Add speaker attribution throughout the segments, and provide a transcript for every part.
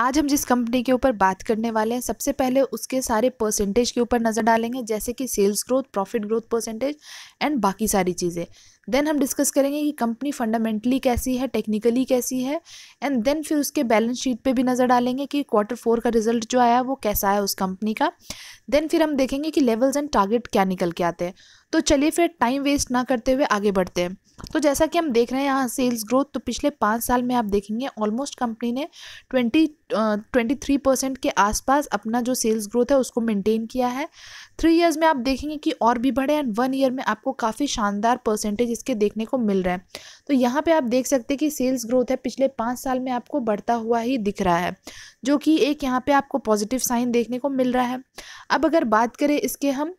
Speaker 1: आज हम जिस कंपनी के ऊपर बात करने वाले हैं सबसे पहले उसके सारे परसेंटेज के ऊपर नज़र डालेंगे जैसे कि sales growth profit growth percentage and बाकी सारी चीज़ें देन हम डिस्कस करेंगे कि कंपनी फंडामेंटली कैसी है टेक्निकली कैसी है एंड देन फिर उसके बैलेंस शीट पे भी नज़र डालेंगे कि क्वार्टर फोर का रिजल्ट जो आया वो कैसा है उस कंपनी का देन फिर हम देखेंगे कि लेवल्स एंड टारगेट क्या निकल के आते हैं तो चलिए फिर टाइम वेस्ट ना करते हुए आगे बढ़ते हैं तो जैसा कि हम देख रहे हैं यहाँ सेल्स ग्रोथ तो पिछले पाँच साल में आप देखेंगे ऑलमोस्ट कंपनी ने ट्वेंटी ट्वेंटी थ्री परसेंट के आसपास अपना जो सेल्स ग्रोथ है उसको मेंटेन किया है थ्री इयर्स में आप देखेंगे कि और भी बढ़े एंड वन ईयर में आपको काफ़ी शानदार परसेंटेज इसके देखने को मिल रहे हैं तो यहाँ पर आप देख सकते हैं कि सेल्स ग्रोथ है पिछले पाँच साल में आपको बढ़ता हुआ ही दिख रहा है जो कि एक यहाँ पर आपको पॉजिटिव साइन देखने को मिल रहा है अब अगर बात करें इसके हम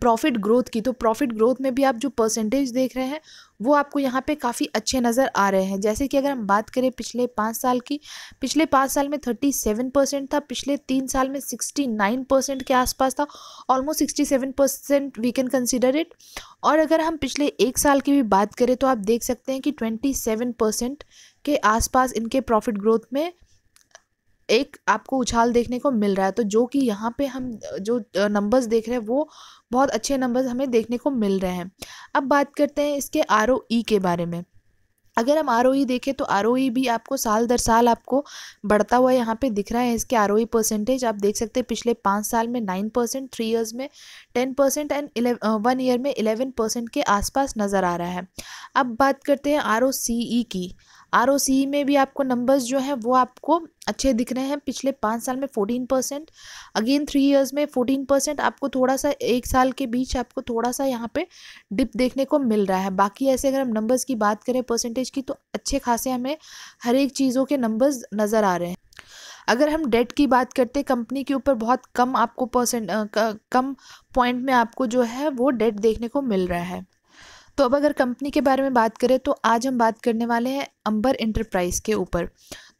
Speaker 1: प्रॉफिट ग्रोथ की तो प्रॉफिट ग्रोथ में भी आप जो परसेंटेज देख रहे हैं वो आपको यहाँ पे काफ़ी अच्छे नज़र आ रहे हैं जैसे कि अगर हम बात करें पिछले पाँच साल की पिछले पाँच साल में थर्टी सेवन परसेंट था पिछले तीन साल में सिक्सटी नाइन परसेंट के आसपास था almost sixty seven percent we can consider it और अगर हम पिछले एक साल की भी बात करें तो आप देख सकते हैं कि ट्वेंटी सेवन परसेंट के आसपास इनके प्रॉफिट ग्रोथ में एक आपको उछाल देखने को मिल रहा है तो जो कि यहाँ पे हम जो नंबर्स देख रहे हैं वो बहुत अच्छे नंबर्स हमें देखने को मिल रहे हैं अब बात करते हैं इसके आर e के बारे में अगर हम आर e देखें तो आर e भी आपको साल दर साल आपको बढ़ता हुआ यहाँ पे दिख रहा है इसके आर परसेंटेज आप देख सकते हैं पिछले पाँच साल में नाइन परसेंट थ्री ईयर्स में ten percent and one year में इलेवन परसेंट के आसपास नज़र आ रहा है अब बात करते हैं आर की आर में भी आपको नंबर्स जो हैं वो आपको अच्छे दिख रहे हैं पिछले पाँच साल में fourteen percent again three years में फोर्टीन परसेंट आपको थोड़ा सा एक साल के बीच आपको थोड़ा सा यहाँ पे डिप देखने को मिल रहा है बाकी ऐसे अगर हम नंबर्स की बात करें परसेंटेज की तो अच्छे खासे हमें हर एक चीज़ों के नंबर्स नज़र आ रहे हैं अगर हम डेट की बात करते हैं कंपनी के ऊपर बहुत कम आपको परसेंट कम पॉइंट में आपको जो है वो डेट देखने को मिल रहा है तो अब अगर कंपनी के बारे में बात करें तो आज हम बात करने वाले हैं अंबर इंटरप्राइज के ऊपर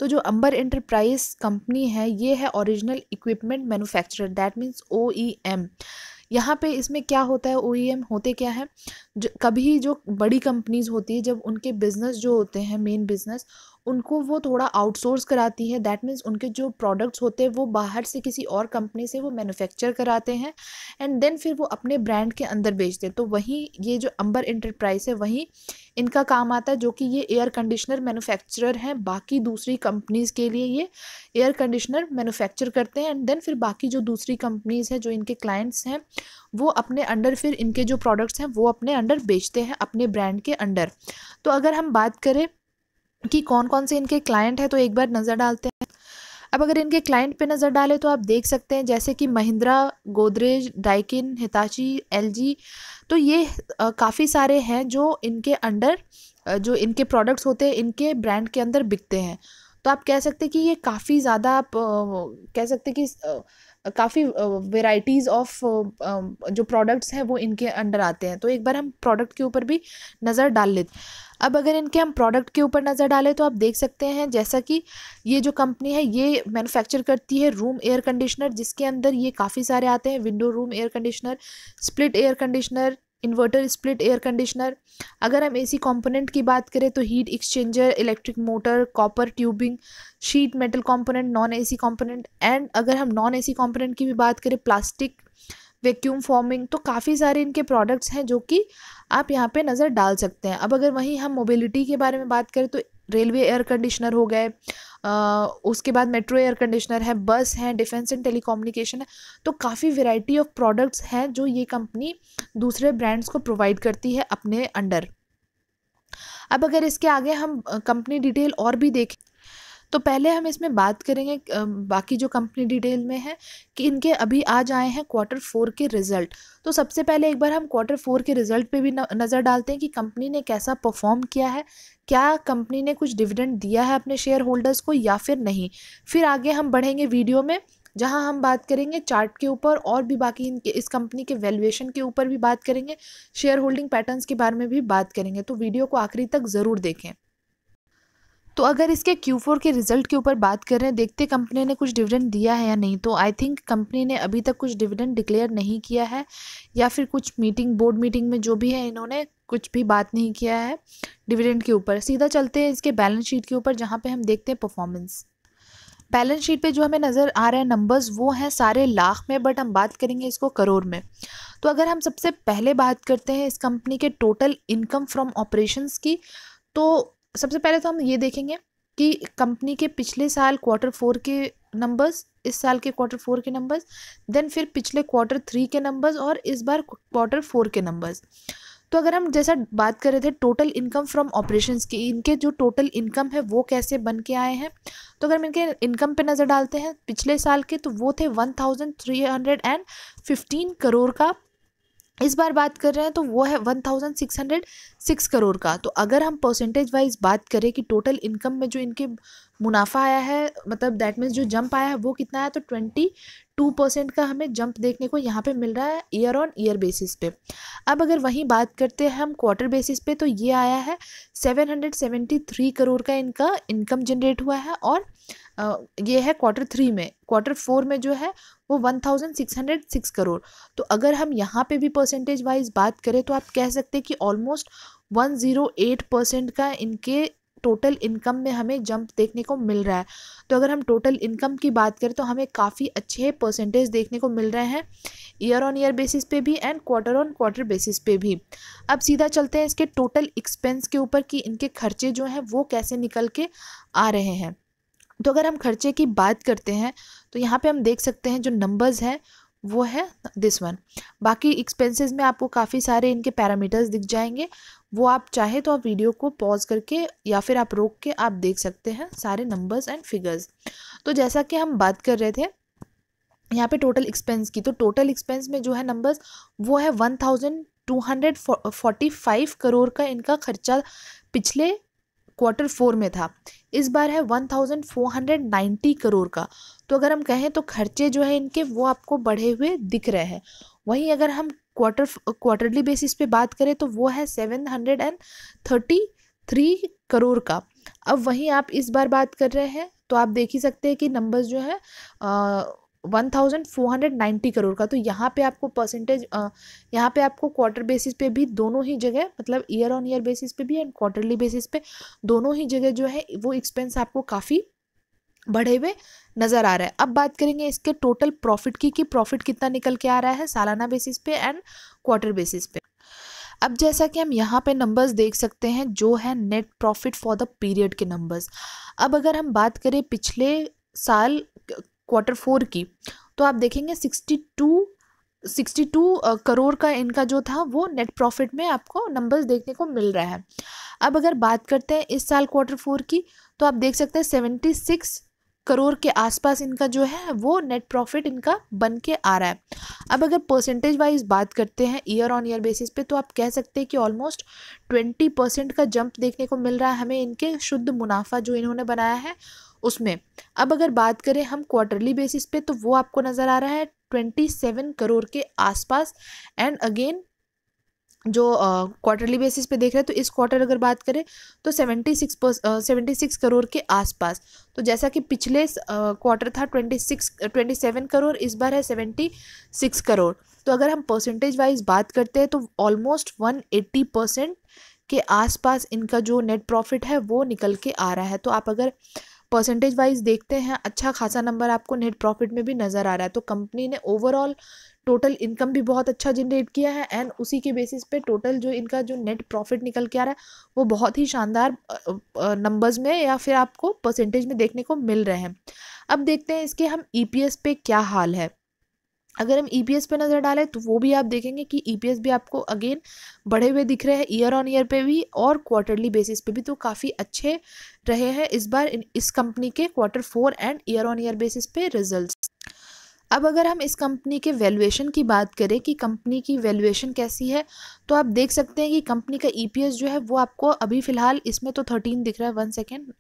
Speaker 1: तो जो अंबर इंटरप्राइज कंपनी है ये है original equipment manufacturer that means O E e M यहाँ पे इसमें क्या होता है ओ e होते क्या है जो कभी जो बड़ी कंपनीज होती है जब उनके बिज़नेस जो होते हैं मेन बिज़नेस उनको वो थोड़ा आउटसोर्स कराती है दैट मीन्स उनके जो प्रोडक्ट्स होते हैं वो बाहर से किसी और कंपनी से वो मैन्युफैक्चर कराते हैं एंड देन फिर वो अपने ब्रांड के अंदर बेचते हैं तो वहीं ये जो अंबर इंटरप्राइज है वहीं इनका काम आता है जो कि ये एयर कंडीशनर मैनुफैक्चरर हैं बाकी दूसरी कंपनीज़ के लिए ये एयर कंडीशनर मैनुफैक्चर करते हैं एंड देन फिर बाकी जो दूसरी कंपनीज़ हैं जो इनके क्लाइंट्स हैं वो अपने अंडर फिर इनके जो प्रोडक्ट्स हैं वो अपने अंडर बेचते हैं अपने ब्रांड के अंडर तो अगर हम बात करें कि कौन कौन से इनके क्लाइंट हैं तो एक बार नज़र डालते हैं अब अगर इनके क्लाइंट पे नज़र डालें तो आप देख सकते हैं जैसे कि Mahindra Godrej Daikin Hitachi LG तो ये काफ़ी सारे हैं जो इनके अंडर जो इनके प्रोडक्ट्स होते हैं इनके ब्रांड के अंदर बिकते हैं तो आप कह सकते हैं कि ये काफ़ी ज़्यादा आप कह सकते हैं कि काफ़ी वेराइटीज़ ऑफ जो प्रोडक्ट्स हैं वो इनके अंडर आते हैं तो एक बार हम प्रोडक्ट के ऊपर भी नज़र डाल लेते अब अगर इनके हम प्रोडक्ट के ऊपर नज़र डालें तो आप देख सकते हैं जैसा कि ये जो कंपनी है ये मैन्युफैक्चर करती है रूम एयर कंडीशनर जिसके अंदर ये काफ़ी सारे आते हैं window room air conditioner split air conditioner inverter split air conditioner अगर हम एसी कंपोनेंट की बात करें तो heat exchanger electric motor copper tubing sheet metal component non AC component and अगर हम नॉन एसी कंपोनेंट की भी बात करें प्लास्टिक वैक्यूम फॉर्मिंग तो काफ़ी सारे इनके प्रोडक्ट्स हैं जो कि आप यहाँ पर नज़र डाल सकते हैं अब अगर वहीं हम मोबिलिटी के बारे में बात करें तो रेलवे एयर कंडीशनर हो गए उसके बाद मेट्रो एयर कंडीशनर है बस है डिफेंस एंड टेलीकोम्युनिकेशन है तो काफ़ी वेराइटी ऑफ प्रोडक्ट्स हैं जो ये कंपनी दूसरे ब्रांड्स को प्रोवाइड करती है अपने अंडर अब अगर इसके आगे हम कंपनी डिटेल और भी देखें तो पहले हम इसमें बात करेंगे बाकी जो कंपनी डिटेल में है कि इनके अभी आज आए हैं क्वार्टर फोर के रिजल्ट तो सबसे पहले एक बार हम क्वार्टर फोर के रिजल्ट पे भी नज़र डालते हैं कि कंपनी ने कैसा परफॉर्म किया है क्या कंपनी ने कुछ डिविडेंड दिया है अपने शेयर होल्डर्स को या फिर नहीं फिर आगे हम बढ़ेंगे वीडियो में जहां हम बात करेंगे चार्ट के ऊपर और भी बाकी इनके इस कंपनी के वैल्यूएशन के ऊपर भी बात करेंगे शेयर होल्डिंग पैटर्न्स के बारे में भी बात करेंगे तो वीडियो को आखिरी तक ज़रूर देखें तो अगर इसके Q4 के रिजल्ट के ऊपर बात करें देखते कंपनी ने कुछ डिविडेंड दिया है या नहीं तो आई थिंक कंपनी ने अभी तक कुछ डिविडेंड डिक्लेयर नहीं किया है या फिर कुछ मीटिंग बोर्ड मीटिंग में जो भी है इन्होंने कुछ भी बात नहीं किया है डिविडेंड के ऊपर सीधा चलते हैं इसके बैलेंस शीट के ऊपर जहाँ पर हम देखते हैं परफॉर्मेंस बैलेंस शीट पे जो हमें नज़र आ रहे हैं नंबर्स वो हैं सारे लाख में बट हम बात करेंगे इसको करोड़ में तो अगर हम सबसे पहले बात करते हैं इस कंपनी के टोटल इनकम फ्रॉम ऑपरेशंस की तो सबसे पहले तो हम ये देखेंगे कि कंपनी के पिछले साल क्वार्टर फोर के नंबर्स इस साल के क्वार्टर फोर के नंबर्स देन फिर पिछले क्वार्टर थ्री के नंबर्स और इस बार क्वार्टर फोर के नंबर्स तो अगर हम जैसा बात कर रहे थे टोटल इनकम फ्रॉम ऑपरेशंस की इनके जो टोटल इनकम है वो कैसे बन के आए हैं तो अगर हम इनके इनकम पे नज़र डालते हैं पिछले साल के तो वो थे one thousand three hundred and fifteen crore का इस बार बात कर रहे हैं तो वो है one thousand six hundred six crore का तो अगर हम परसेंटेज वाइज बात करें कि टोटल इनकम में जो इनके मुनाफा आया है मतलब दैट मीन्स जो जंप आया है वो कितना आया तो ट्वेंटी टू परसेंट का हमें जंप देखने को यहाँ पे मिल रहा है ईयर ऑन ईयर बेसिस पे अब अगर वहीं बात करते हैं हम क्वार्टर बेसिस पे तो ये आया है seven hundred seventy three crore का इनका इनकम जनरेट हुआ है और ये है क्वार्टर थ्री में क्वार्टर फोर में जो है वो one thousand six hundred six crore तो अगर हम यहाँ पे भी परसेंटेज वाइज बात करें तो आप कह सकते हैं कि almost one zero eight percent का इनके टोटल इनकम में हमें जंप देखने को मिल रहा है तो अगर हम टोटल इनकम की बात करें तो हमें काफ़ी अच्छे परसेंटेज देखने को मिल रहे हैं ईयर ऑन ईयर बेसिस पे भी and quarter on quarter basis पे भी अब सीधा चलते हैं इसके टोटल एक्सपेंस के ऊपर कि इनके खर्चे जो हैं वो कैसे निकल के आ रहे हैं तो अगर हम खर्चे की बात करते हैं तो यहाँ पे हम देख सकते हैं जो नंबर्स हैं वो है दिस वन बाकी एक्सपेंसेस में आपको काफ़ी सारे इनके पैरामीटर्स दिख जाएंगे वो आप चाहे तो आप वीडियो को पॉज करके या फिर आप रोक के आप देख सकते हैं सारे नंबर्स एंड फिगर्स तो जैसा कि हम बात कर रहे थे यहाँ पे टोटल एक्सपेंस की तो टोटल एक्सपेंस में जो है नंबर्स वो है one thousand two hundred forty five crore का इनका खर्चा पिछले क्वार्टर फोर में था इस बार है one thousand four hundred ninety crore का तो अगर हम कहें तो खर्चे जो है इनके वो आपको बढ़े हुए दिख रहे हैं वहीं अगर हम क्वार्टर क्वार्टरली बेसिस पे बात करें तो वो है seven hundred and thirty three crore का अब वहीं आप इस बार बात कर रहे हैं तो आप देख ही सकते हैं कि नंबर्स जो है one thousand four hundred ninety crore का तो यहाँ पे आपको परसेंटेज यहाँ पे आपको क्वार्टर बेसिस पे भी दोनों ही जगह मतलब ईयर ऑन ईयर बेसिस पे भी एंड क्वार्टरली बेसिस पे दोनों ही जगह जो है वो एक्सपेंस आपको काफ़ी बढ़े हुए नज़र आ रहा है अब बात करेंगे इसके टोटल प्रॉफिट की कि प्रॉफिट कितना निकल के आ रहा है सालाना बेसिस पे एंड क्वार्टर बेसिस पे अब जैसा कि हम यहाँ पे नंबर्स देख सकते हैं जो है net profit for the period के नंबर्स अब अगर हम बात करें पिछले साल क्वार्टर फोर की तो आप देखेंगे sixty two sixty two crore का इनका जो था वो नेट प्रॉफिट में आपको नंबर्स देखने को मिल रहा है अब अगर बात करते हैं इस साल क्वार्टर फोर की तो आप देख सकते हैं सेवेंटी सिक्स करोड़ के आसपास इनका जो है वो नेट प्रॉफिट इनका बन के आ रहा है अब अगर परसेंटेज वाइज बात करते हैं ईयर ऑन ईयर बेसिस पे तो आप कह सकते हैं कि ऑलमोस्ट ट्वेंटी परसेंट का जंप देखने को मिल रहा है हमें इनके शुद्ध मुनाफा जो इन्होंने बनाया है उसमें अब अगर बात करें हम क्वार्टरली बेसिस पे तो वो आपको नज़र आ रहा है ट्वेंटी सेवन करोड़ के आसपास एंड अगेन जो क्वार्टरली बेसिस पे देख रहे हैं तो इस क्वार्टर अगर बात करें तो seventy six seventy six crore के आसपास तो जैसा कि पिछले क्वार्टर uh, था twenty six twenty seven crore इस बार है सेवेंटी सिक्स करोड़ तो अगर हम परसेंटेज वाइज बात करते हैं तो ऑलमोस्ट वन एट्टी परसेंट के आसपास इनका जो नेट प्रॉफिट है वो निकल के आ रहा है तो आप अगर परसेंटेज वाइज देखते हैं अच्छा खासा नंबर आपको नेट प्रॉफिट में भी नज़र आ रहा है तो कंपनी ने ओवरऑल टोटल इनकम भी बहुत अच्छा जनरेट किया है एंड उसी के बेसिस पे टोटल जो इनका जो नेट प्रॉफिट निकल के आ रहा है वो बहुत ही शानदार नंबर्स में या फिर आपको परसेंटेज में देखने को मिल रहे हैं अब देखते हैं इसके हम ई e पे क्या हाल है अगर हम ई e पे नज़र डालें तो वो भी आप देखेंगे कि ई e भी आपको अगेन बढ़े हुए दिख रहे हैं ईयर ऑन ईयर पे भी और क्वार्टरली बेसिस पे भी तो काफ़ी अच्छे रहे हैं इस बार इस कंपनी के quarter four and year on year basis पे रिजल्ट्स अब अगर हम इस कंपनी के वैल्यूएशन की बात करें कि कंपनी की वैल्यूएशन कैसी है तो आप देख सकते हैं कि कंपनी का ईपीएस e जो है वो आपको अभी फ़िलहाल इसमें तो थर्टीन दिख रहा है वन सेकेंड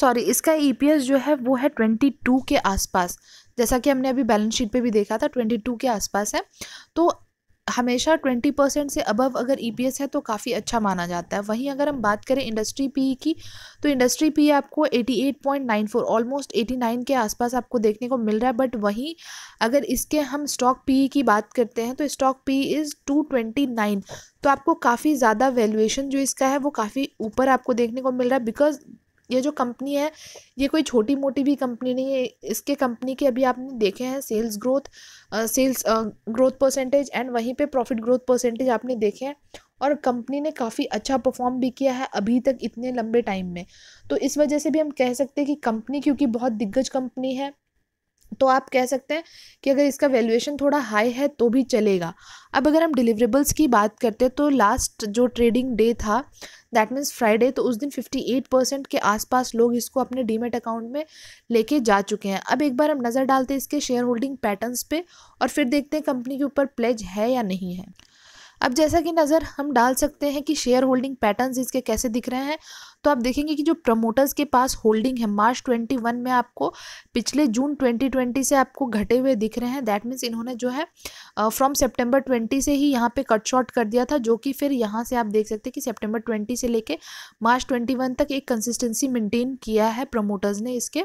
Speaker 1: सॉरी इसका ई e जो है वो है ट्वेंटी टू के आसपास जैसा कि हमने अभी बैलेंस शीट पे भी देखा था ट्वेंटी टू के आसपास है तो हमेशा ट्वेंटी परसेंट से अबव अगर ई e है तो काफ़ी अच्छा माना जाता है वहीं अगर हम बात करें इंडस्ट्री पी की तो इंडस्ट्री पी आपको eighty eight point nine four almost eighty nine के आसपास आपको देखने को मिल रहा है बट वहीं अगर इसके हम स्टॉक पी की बात करते हैं तो stock P is two twenty nine तो आपको काफ़ी ज़्यादा वैल्यूएशन जो इसका है वो काफ़ी ऊपर आपको देखने को मिल रहा है बिकॉज ये जो कंपनी है ये कोई छोटी मोटी भी कंपनी नहीं है इसके कंपनी के अभी आपने देखे हैं sales growth sales growth percentage and वहीं पे प्रॉफिट ग्रोथ परसेंटेज आपने देखे हैं और कंपनी ने काफ़ी अच्छा परफॉर्म भी किया है अभी तक इतने लंबे टाइम में तो इस वजह से भी हम कह सकते हैं कि कंपनी क्योंकि बहुत दिग्गज कंपनी है तो आप कह सकते हैं कि अगर इसका वैल्यूएशन थोड़ा हाई है तो भी चलेगा अब अगर हम डिलीवरेबल्स की बात करते हैं तो लास्ट जो ट्रेडिंग डे था दैट मीन्स फ्राइडे तो उस दिन 58 परसेंट के आसपास लोग इसको अपने डीमेट अकाउंट में लेके जा चुके हैं अब एक बार हम नज़र डालते हैं इसके शेयर होल्डिंग पैटर्नस पे और फिर देखते हैं कंपनी के ऊपर प्लेज है या नहीं है अब जैसा कि नज़र हम डाल सकते हैं कि शेयर होल्डिंग पैटर्न्स इसके कैसे दिख रहे हैं तो आप देखेंगे कि जो प्रमोटर्स के पास होल्डिंग है मार्च 21 में आपको पिछले जून 2020 से आपको घटे हुए दिख रहे हैं दैट मीन्स इन्होंने जो है फ्रॉम सेप्टेम्बर ट्वेंटी से ही यहाँ पे कट शॉर्ट कर दिया था जो कि फिर यहाँ से आप देख सकते हैं कि सेप्टेम्बर ट्वेंटी से लेके मार्च ट्वेंटी वन तक एक कंसिस्टेंसी मेंटेन किया है प्रमोटर्स ने इसके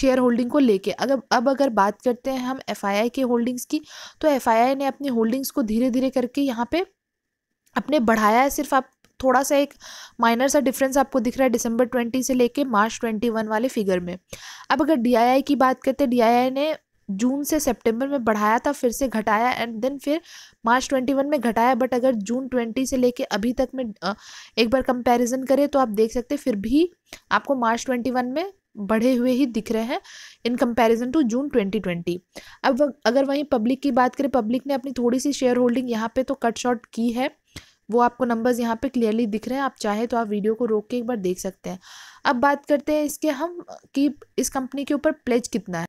Speaker 1: शेयर होल्डिंग को लेके अगर अब अगर बात करते हैं हम एफ के होल्डिंग्स की तो एफ ने अपनी होल्डिंग्स को धीरे धीरे करके यहाँ पे अपने बढ़ाया है सिर्फ आप थोड़ा सा एक माइनर सा डिफरेंस आपको दिख रहा है दिसंबर ट्वेंटी से लेके मार्च ट्वेंटी वन वाले फिगर में अब अगर डी की बात करते डी ने जून से सितंबर में बढ़ाया था फिर से घटाया एंड देन फिर मार्च 21 में घटाया बट अगर जून 20 से लेके अभी तक में एक बार कंपेरिजन करें तो आप देख सकते फिर भी आपको मार्च वन में बढ़े हुए ही दिख रहे हैं इन कंपैरिजन टू जून 2020 अब अगर वहीं पब्लिक की बात करें पब्लिक ने अपनी थोड़ी सी शेयर होल्डिंग यहाँ पे तो कट शॉर्ट की है वो आपको नंबर्स यहाँ पे क्लियरली दिख रहे हैं आप चाहे तो आप वीडियो को रोक के एक बार देख सकते हैं अब बात करते हैं इसके हम कि इस कंपनी के ऊपर प्लेज कितना है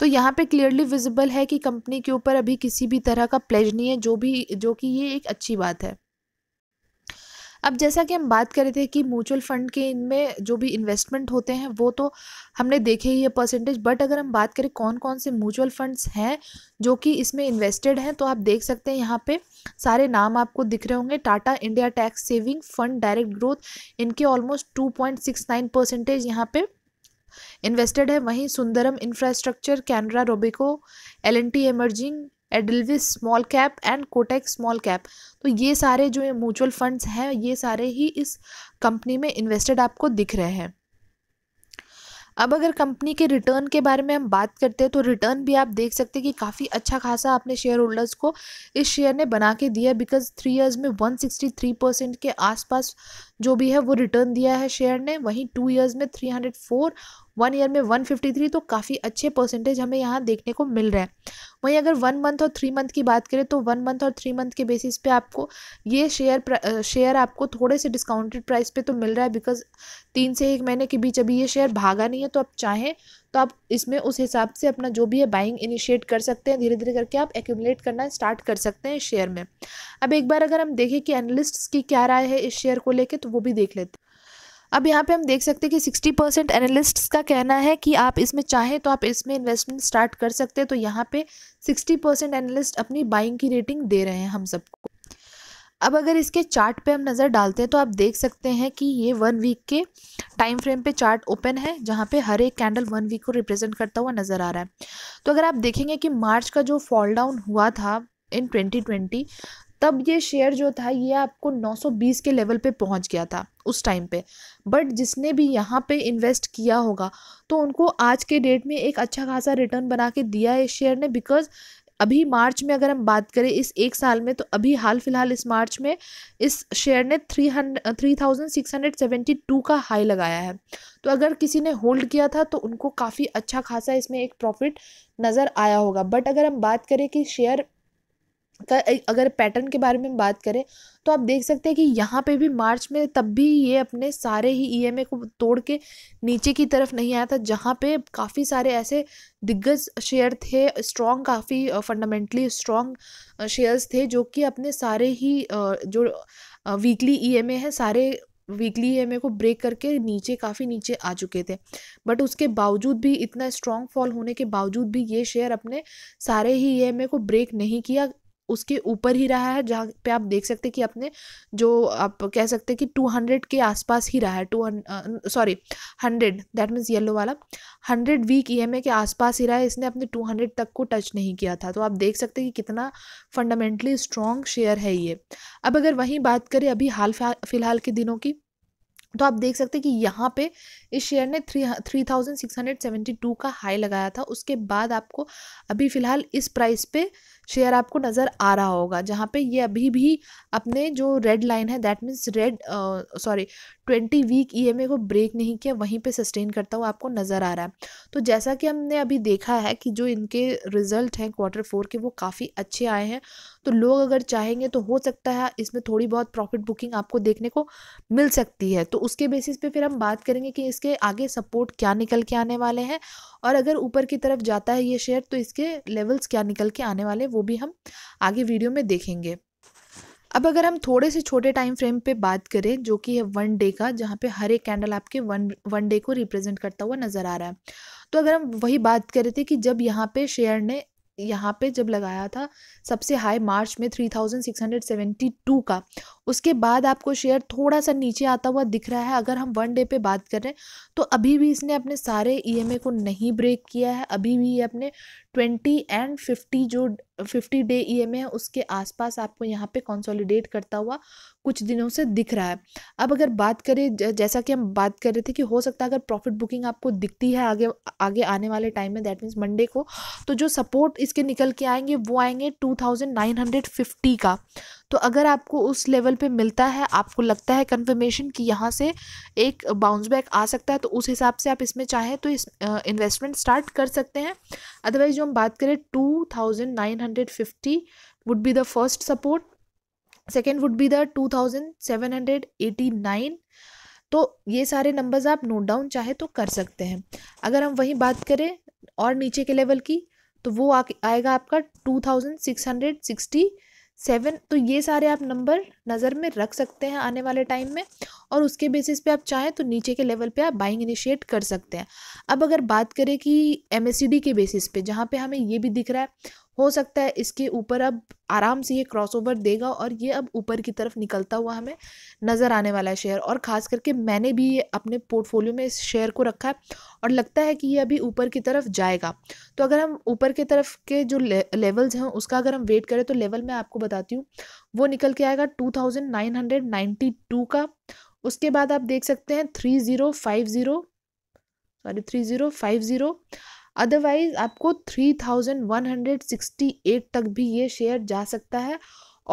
Speaker 1: तो यहाँ पे क्लियरली विजिबल है कि कंपनी के ऊपर अभी किसी भी तरह का प्लेज नहीं है जो भी जो कि ये एक अच्छी बात है अब जैसा कि हम बात कर रहे थे कि म्यूचुअल फ़ंड के इनमें जो भी इन्वेस्टमेंट होते हैं वो तो हमने देखे ही है परसेंटेज बट अगर हम बात करें कौन कौन से म्यूचुअल फ़ंड्स हैं जो कि इसमें इन्वेस्टेड हैं तो आप देख सकते हैं यहाँ पे सारे नाम आपको दिख रहे होंगे Tata India tax saving fund direct growth इनके almost two point six nine percentage यहाँ पे इन्वेस्टेड है वहीं Sundaram infrastructure Canara Robeco L N T emerging Edelweiss small cap and Kotak small cap तो ये सारे जो म्यूचुअल फंड्स हैं ये सारे ही इस कंपनी में इन्वेस्टेड आपको दिख रहे हैं अब अगर कंपनी के रिटर्न के बारे में हम बात करते हैं तो रिटर्न भी आप देख सकते हैं कि काफ़ी अच्छा खासा अपने शेयर होल्डर्स को इस शेयर ने बना के दिया बिकॉज थ्री इयर्स में 163 परसेंट के आसपास जो भी है वो रिटर्न दिया है शेयर ने वहीं टू इयर्स में 304 वन ईयर में वन फिफ्टी थ्री तो काफ़ी अच्छे परसेंटेज हमें यहाँ देखने को मिल रहे हैं वहीं अगर वन मंथ और थ्री मंथ की बात करें तो वन मंथ और थ्री मंथ के बेसिस पे आपको ये शेयर शेयर आपको थोड़े से डिस्काउंटेड प्राइस पे तो मिल रहा है बिकॉज तीन से एक महीने के बीच अभी ये शेयर भागा नहीं है तो आप चाहें तो आप इसमें उस हिसाब से अपना जो भी है बाइंग इनिशिएट कर सकते हैं धीरे धीरे करके आप एक्यूमलेट करना स्टार्ट कर सकते हैं शेयर में अब एक बार अगर हम देखें कि एनालिस्ट्स की क्या राय है इस शेयर को लेकर तो वो भी देख लेते हैं अब यहाँ पे हम देख सकते हैं कि सिक्सटी परसेंट एनालिस्ट्स का कहना है कि आप इसमें चाहें तो आप इसमें इन्वेस्टमेंट स्टार्ट कर सकते हैं तो यहाँ पे सिक्सटी परसेंट एनालिस्ट अपनी बाइंग की रेटिंग दे रहे हैं हम सबको अब अगर इसके चार्ट पे हम नज़र डालते हैं तो आप देख सकते हैं कि ये वन वीक के टाइम फ्रेम पे चार्ट ओपन है जहाँ पे हर एक कैंडल वन वीक को रिप्रेजेंट करता हुआ नज़र आ रहा है तो अगर आप देखेंगे कि मार्च का जो फॉल डाउन हुआ था इन 2020 तब ये शेयर जो था ये आपको 920 के लेवल पे पहुंच गया था उस टाइम पे बट जिसने भी यहाँ पे इन्वेस्ट किया होगा तो उनको आज के डेट में एक अच्छा खासा रिटर्न बना के दिया है शेयर ने बिकॉज अभी मार्च में अगर हम बात करें इस एक साल में तो अभी हाल फिलहाल इस मार्च में इस शेयर ने three hundred three thousand six hundred seventy two का हाई लगाया है तो अगर किसी ने होल्ड किया था तो उनको काफ़ी अच्छा खासा इसमें एक प्रॉफिट नज़र आया होगा बट अगर हम बात करें कि शेयर का तो अगर पैटर्न के बारे में बात करें तो आप देख सकते हैं कि यहाँ पे भी मार्च में तब भी ये अपने सारे ही ईएमए e को तोड़ के नीचे की तरफ नहीं आया था जहाँ पे काफ़ी सारे ऐसे दिग्गज शेयर थे स्ट्रॉन्ग काफ़ी फंडामेंटली स्ट्रॉन्ग शेयर्स थे जो कि अपने सारे ही जो वीकली ईएमए है सारे वीकली ईएमए e को ब्रेक करके नीचे काफ़ी नीचे आ चुके थे बट उसके बावजूद भी इतना स्ट्रॉन्ग फॉल होने के बावजूद भी ये शेयर अपने सारे ही ईएमए e को ब्रेक नहीं किया उसके ऊपर ही रहा है जहाँ पे आप देख सकते कि अपने जो आप कह सकते कि टू हंड्रेड के आसपास ही रहा है two sorry hundred that means yellow वाला हंड्रेड वीक ई के आसपास ही रहा है इसने अपने टू हंड्रेड तक को टच नहीं किया था तो आप देख सकते कि कितना फंडामेंटली स्ट्रॉन्ग शेयर है ये अब अगर वहीं बात करें अभी हाल फिलहाल के दिनों की तो आप देख सकते हैं कि यहाँ पे इस शेयर ने three three thousand six hundred seventy two का हाई लगाया था उसके बाद आपको अभी फ़िलहाल इस प्राइस पे शेयर आपको नज़र आ रहा होगा जहाँ पे ये अभी भी अपने जो रेड लाइन है that means red sorry twenty week E e को ब्रेक नहीं किया वहीं पर सस्टेन करता हुआ आपको नज़र आ रहा है तो जैसा कि हमने अभी देखा है कि जो इनके रिजल्ट हैं क्वार्टर फोर के वो काफ़ी अच्छे आए हैं तो लोग अगर चाहेंगे तो हो सकता है इसमें थोड़ी बहुत प्रॉफिट बुकिंग आपको देखने को मिल सकती है तो उसके बेसिस पे फिर हम बात करेंगे कि इसके आगे सपोर्ट क्या निकल के आने वाले हैं और अगर ऊपर की तरफ जाता है ये शेयर तो इसके लेवल्स क्या निकल के आने वाले वो भी हम आगे वीडियो में देखेंगे अब अगर हम थोड़े से छोटे टाइम फ्रेम पे बात करें जो कि है वन डे का जहाँ पे हर एक कैंडल आपके वन वन डे को रिप्रेजेंट करता हुआ नज़र आ रहा है तो अगर हम वही बात कर रहे थे कि जब यहाँ पे शेयर ने यहाँ पे जब लगाया था सबसे हाई मार्च में 3672 का उसके बाद आपको शेयर थोड़ा सा नीचे आता हुआ दिख रहा है अगर हम वन डे पे बात करें तो अभी भी इसने अपने सारे ईएमए e को नहीं ब्रेक किया है अभी भी ये अपने ट्वेंटी एंड फिफ्टी जो fifty day E e M है उसके आसपास आपको यहाँ पे कंसोलिडेट करता हुआ कुछ दिनों से दिख रहा है अब अगर बात करें जैसा कि हम बात कर रहे थे कि हो सकता है अगर प्रॉफिट बुकिंग आपको दिखती है आगे आगे आने वाले टाइम में दैट मीन्स मंडे को तो जो सपोर्ट इसके निकल के आएंगे वो आएंगे two thousand nine hundred fifty का तो अगर आपको उस लेवल पे मिलता है आपको लगता है कन्फर्मेशन कि यहाँ से एक बाउंस बैक आ सकता है तो उस हिसाब से आप इसमें चाहें तो इस इन्वेस्टमेंट स्टार्ट कर सकते हैं अदरवाइज जो हम बात करें two thousand nine hundred fifty would be the first support second would be the two thousand seven hundred eighty nine तो ये सारे नंबर्स आप नोट डाउन चाहे तो कर सकते हैं अगर हम वहीं बात करें और नीचे के लेवल की तो वो आ, आएगा आपका two thousand six hundred sixty seven तो ये सारे आप नंबर नज़र में रख सकते हैं आने वाले टाइम में और उसके बेसिस पे आप चाहें तो नीचे के लेवल पे आप बाइंग इनिशिएट कर सकते हैं अब अगर बात करें कि एम के बेसिस पे जहाँ पे हमें ये भी दिख रहा है हो सकता है इसके ऊपर अब आराम से ये क्रॉसओवर देगा और ये अब ऊपर की तरफ निकलता हुआ हमें नज़र आने वाला शेयर और ख़ास करके मैंने भी ये अपने पोर्टफोलियो में इस शेयर को रखा है और लगता है कि ये अभी ऊपर की तरफ जाएगा तो अगर हम ऊपर की तरफ के जो ले, लेवल्स हैं उसका अगर हम वेट करें तो लेवल मैं आपको बताती हूँ वो निकल के आएगा two thousand nine hundred ninety two का उसके बाद आप देख सकते हैं three zero five zero sorry three zero five zero otherwise आपको three thousand one hundred sixty eight तक भी ये शेयर जा सकता है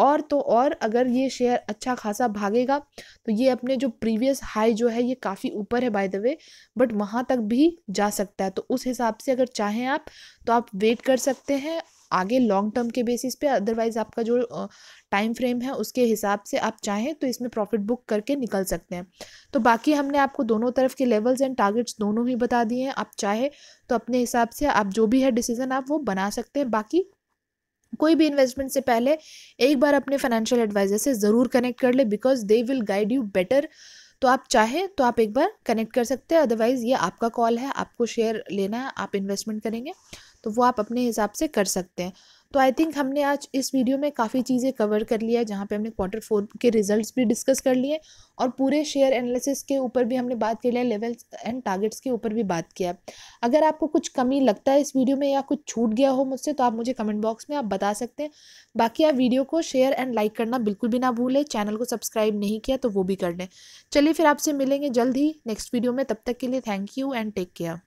Speaker 1: और तो और अगर ये शेयर अच्छा खासा भागेगा तो ये अपने जो प्रीवियस हाई जो है ये काफ़ी ऊपर है बाय द वे बट वहाँ तक भी जा सकता है तो उस हिसाब से अगर चाहें आप तो आप वेट कर सकते हैं आगे लॉन्ग टर्म के बेसिस पे अदरवाइज़ आपका जो टाइम फ्रेम है उसके हिसाब से आप चाहें तो इसमें प्रॉफिट बुक करके निकल सकते हैं तो बाकी हमने आपको दोनों तरफ के लेवल्स एंड टारगेट्स दोनों ही बता दिए हैं आप चाहे तो अपने हिसाब से आप जो भी है डिसीज़न आप वो बना सकते हैं बाकी कोई भी इन्वेस्टमेंट से पहले एक बार अपने फाइनेंशियल एडवाइज़र से ज़रूर कनेक्ट कर ले because they will guide you better तो आप चाहें तो आप एक बार कनेक्ट कर सकते हैं अदरवाइज़ ये आपका कॉल है आपको शेयर लेना है आप इन्वेस्टमेंट करेंगे तो वो आप अपने हिसाब से कर सकते हैं तो आई थिंक हमने आज इस वीडियो में काफ़ी चीज़ें कवर कर लिया जहाँ पे हमने क्वार्टर फोर के रिजल्ट्स भी डिस्कस कर लिए और पूरे शेयर एनालिसिस के ऊपर भी हमने बात कर लिया लेवल्स एंड टारगेट्स के ऊपर भी बात किया अगर आपको कुछ कमी लगता है इस वीडियो में या कुछ छूट गया हो मुझसे तो आप मुझे कमेंट बॉक्स में आप बता सकते हैं बाकी आप वीडियो को शेयर एंड लाइक करना बिल्कुल भी ना भूलें चैनल को सब्सक्राइब नहीं किया तो वो भी कर लें चलिए फिर आपसे मिलेंगे जल्द ही नेक्स्ट वीडियो में तब तक के लिए thank you and take care